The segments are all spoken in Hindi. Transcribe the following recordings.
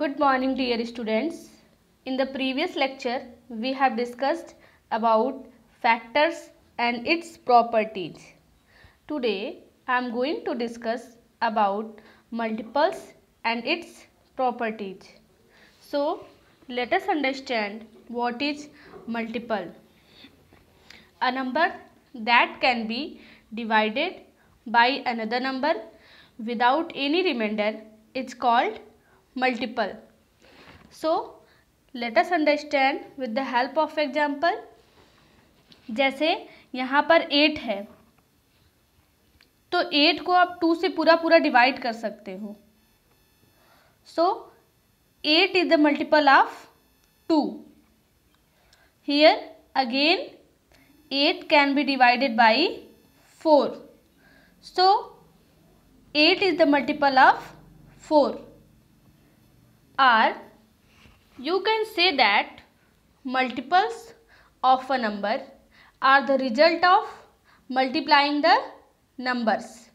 Good morning dear students. In the previous lecture, we have discussed about factors and its properties. Today, I am going to discuss about multiples and its properties. So, let us understand what is multiple. A number that can be divided by another number without any remainder is called multiple so let us understand with the help of example जैसे यहाँ पर एट है तो एट को आप टू से पूरा पूरा डिवाइड कर सकते हो so eight is the multiple of two here again eight can be divided by four so eight is the multiple of four are you can say that multiples of a number are the result of multiplying the numbers.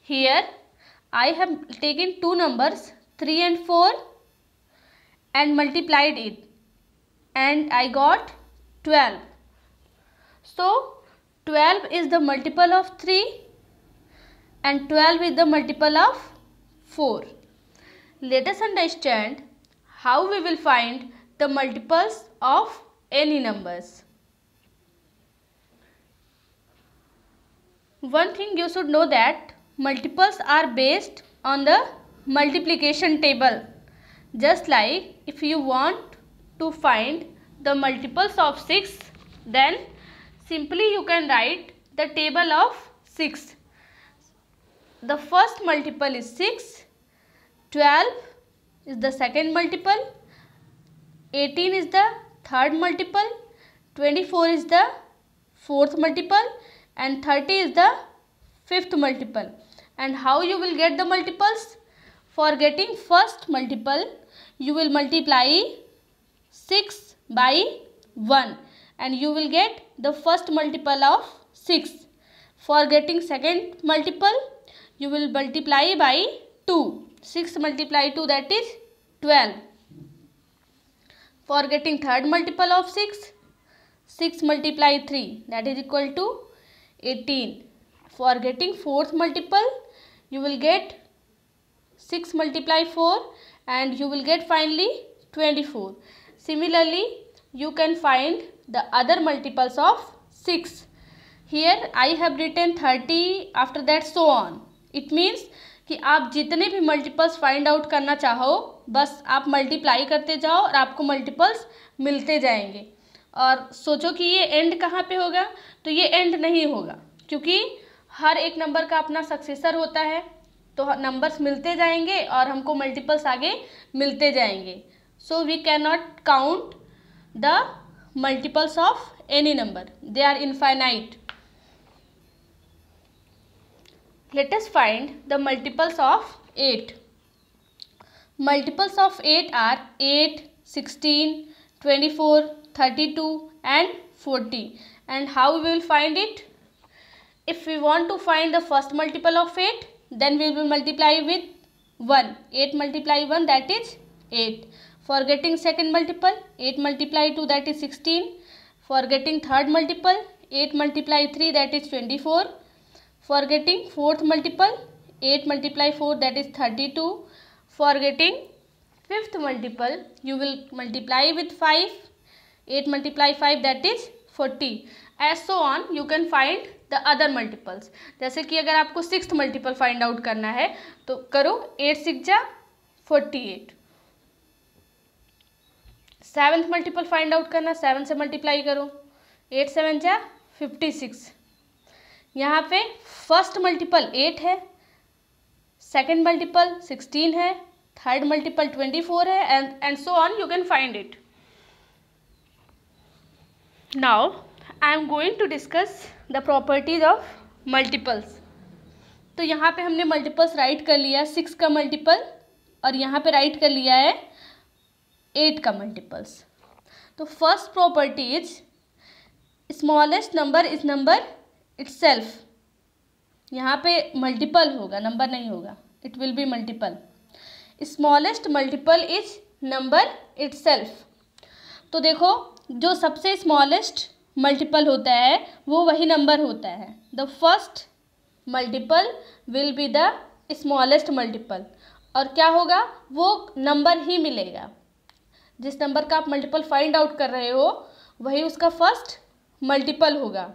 Here I have taken two numbers 3 and 4 and multiplied it and I got 12. So 12 is the multiple of 3 and 12 is the multiple of 4 let us understand how we will find the multiples of any numbers. One thing you should know that multiples are based on the multiplication table. Just like if you want to find the multiples of 6 then simply you can write the table of 6. The first multiple is 6 12 is the second multiple. 18 is the third multiple. 24 is the fourth multiple. And 30 is the fifth multiple. And how you will get the multiples? For getting first multiple, you will multiply 6 by 1 and you will get the first multiple of 6. For getting second multiple, you will multiply by 2 6 multiply 2 that is 12. For getting third multiple of 6, 6 multiply 3 that is equal to 18. For getting fourth multiple you will get 6 multiply 4 and you will get finally 24. Similarly you can find the other multiples of 6. Here I have written 30 after that so on. It means कि आप जितने भी मल्टीपल्स फाइंड आउट करना चाहो बस आप मल्टीप्लाई करते जाओ और आपको मल्टीपल्स मिलते जाएंगे और सोचो कि ये एंड कहाँ पे होगा तो ये एंड नहीं होगा क्योंकि हर एक नंबर का अपना सक्सेसर होता है तो नंबर्स मिलते जाएंगे और हमको मल्टीपल्स आगे मिलते जाएंगे so we can not count the multiples of any number they are infinite let us find the multiples of 8. Multiples of 8 are 8, 16, 24, 32 and 40. And how we will find it? If we want to find the first multiple of 8, then we will multiply with 1. 8 multiply 1 that is 8. For getting second multiple, 8 multiply 2 that is 16. For getting third multiple, 8 multiply 3 that is 24 for getting fourth multiple eight multiply four that is thirty two for getting fifth multiple you will multiply with five eight multiply five that is forty eight so on you can find the other multiples जैसे कि अगर आपको सिक्स मल्टीपल फाइंड आउट करना है तो करो एट सिक्स जा forty eight seventh multiple find out करना सेवन से मल्टीप्लाई करो एट सेवन जा फिफ्टी सिक्स यहाँ पे फर्स्ट मल्टीपल एट है सेकंड मल्टीपल सिक्सटीन है थर्ड मल्टीपल ट्वेंटी फोर है and and so on you can find it now I am going to discuss the properties of multiples तो यहाँ पे हमने मल्टीपल्स राइट कर लिया सिक्स का मल्टीपल और यहाँ पे राइट कर लिया है एट का मल्टीपल्स तो first property is smallest number is number self यहाँ पे मल्टीपल होगा नंबर नहीं होगा it will be multiple smallest multiple is number itself तो देखो जो सबसे स्मॉलेस्ट मल्टीपल होता है वो वही नंबर होता है the first multiple will be the smallest multiple और क्या होगा वो नंबर ही मिलेगा जिस नंबर का आप मल्टीपल फाइंड आउट कर रहे हो वही उसका फर्स्ट मल्टीपल होगा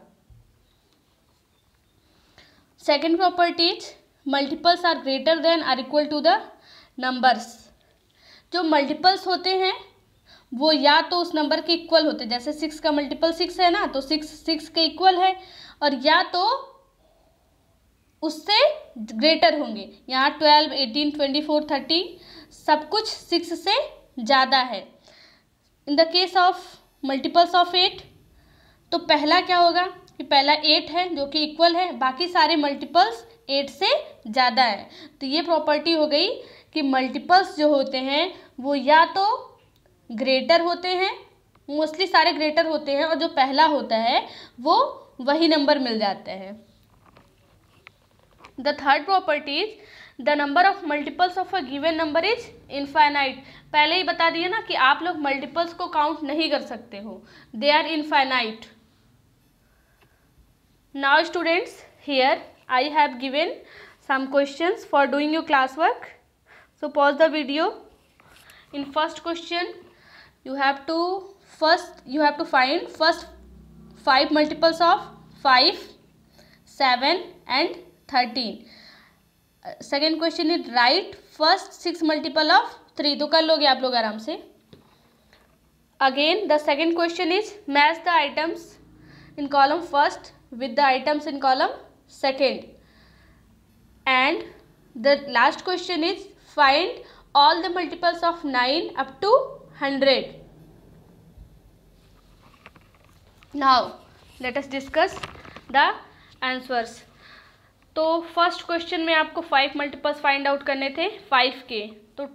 second properties multiples are greater than or equal to the numbers जो मल्टीपल्स होते हैं वो या तो उस नंबर के इक्वल होते हैं जैसे सिक्स का मल्टीपल सिक्स है ना तो सिक्स सिक्स के इक्वल है और या तो उससे ग्रेटर होंगे यहाँ twelve eighteen twenty four thirty सब कुछ सिक्स से ज़्यादा है in the case of multiples of eight तो पहला क्या होगा कि पहला एट है जो कि इक्वल है बाकी सारे मल्टीपल्स एट से ज़्यादा है तो ये प्रॉपर्टी हो गई कि मल्टीपल्स जो होते हैं वो या तो ग्रेटर होते हैं मोस्टली सारे ग्रेटर होते हैं और जो पहला होता है वो वही नंबर मिल जाता है the third property is the number of multiples of a given number is infinite पहले ही बता दिए ना कि आप लोग मल्टीपल्स को काउंट नहीं कर सकते हो they are infinite Now students here I have given some questions for doing your classwork. So pause the video. In first question you have to first you have to find first 5 multiples of 5, 7 and 13. Uh, second question is write first 6 multiple of 3. तो कर लोगे आप लोग आराम से Again the second question is match the items in column first with the items in column second and the last question is find all the multiples of 9 up to 100 now let us discuss the answers तो फर्स्ट क्वेश्चन में आपको फाइव मल्टीपल्स फाइंड आउट करने थे फाइव के तो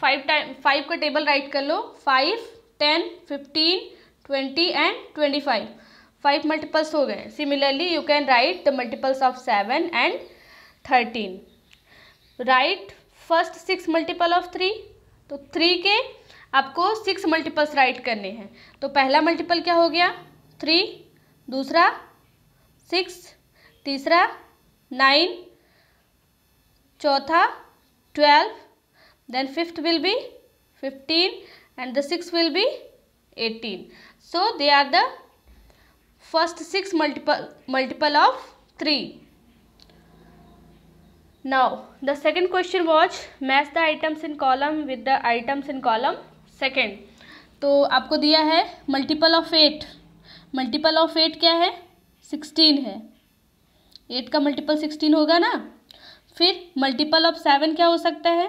फाइव टाइम फाइव का टेबल राइट कर लो five ten fifteen twenty and twenty five five multiples हो गए similarly you can write the multiples of seven and thirteen right first six multiple of three तो थ्री के आपको सिक्स मल्टीपल्स राइट करने हैं तो पहला मल्टीपल क्या हो गया थ्री दूसरा सिक्स तीसरा नाइन चौथा twelve then fifth will be fifteen and the six will be eighteen so they are the first six multiple multiple of three now the second question was match the items in column with the items in column second तो आपको दिया है multiple of eight multiple of eight क्या है सिक्सटीन है एट का मल्टीपल सिक्सटीन होगा ना फिर मल्टीपल ऑफ सेवन क्या हो सकता है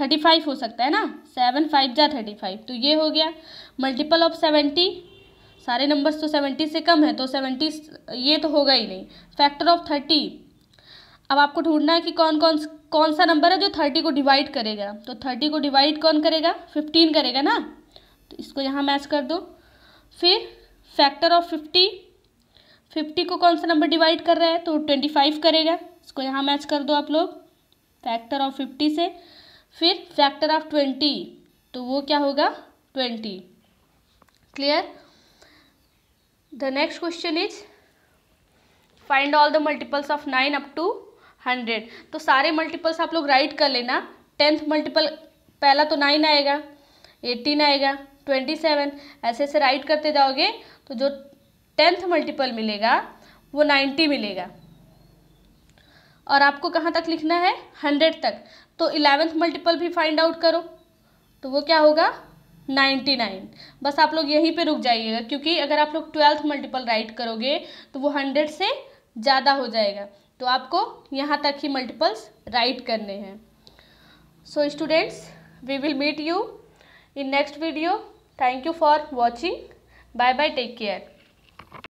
थर्टी फाइव हो सकता है ना सेवन फाइव जा थर्टी फाइव तो ये हो गया मल्टीपल ऑफ सेवेंटी सारे नंबर्स तो सेवेंटी से कम है तो सेवेंटी ये तो होगा ही नहीं फैक्टर ऑफ थर्टी अब आपको ढूंढना है कि कौन कौन कौन सा नंबर है जो थर्टी को डिवाइड करेगा तो थर्टी को डिवाइड कौन करेगा फिफ्टीन करेगा ना तो इसको यहाँ मैच कर दो फिर फैक्टर ऑफ फिफ्टी फिफ्टी को कौन सा नंबर डिवाइड कर रहा है तो ट्वेंटी फाइव करेगा इसको यहाँ मैच कर दो आप लोग फैक्टर ऑफ फिफ्टी से फिर फैक्टर ऑफ ट्वेंटी तो वो क्या होगा twenty clear the next question is find all the multiples of nine up to hundred तो सारे मल्टीपल्स आप लोग राइट कर लेना टेंथ मल्टीपल पहला तो नाइन आएगा एटीन आएगा ट्वेंटी सेवन ऐसे ऐसे राइट करते जाओगे तो जो टेंथ मल्टीपल मिलेगा वो नाइन्टी मिलेगा और आपको कहाँ तक लिखना है हंड्रेड तक तो इलेवेंथ मल्टीपल भी फाइंड आउट करो तो वो क्या होगा नाइन्टी नाइन बस आप लोग यहीं पे रुक जाइएगा क्योंकि अगर आप लोग ट्वेल्थ मल्टीपल राइट करोगे तो वो हंड्रेड से ज़्यादा हो जाएगा तो आपको यहाँ तक ही मल्टीपल्स राइट करने हैं so students we will meet you in next video thank you for watching bye bye take care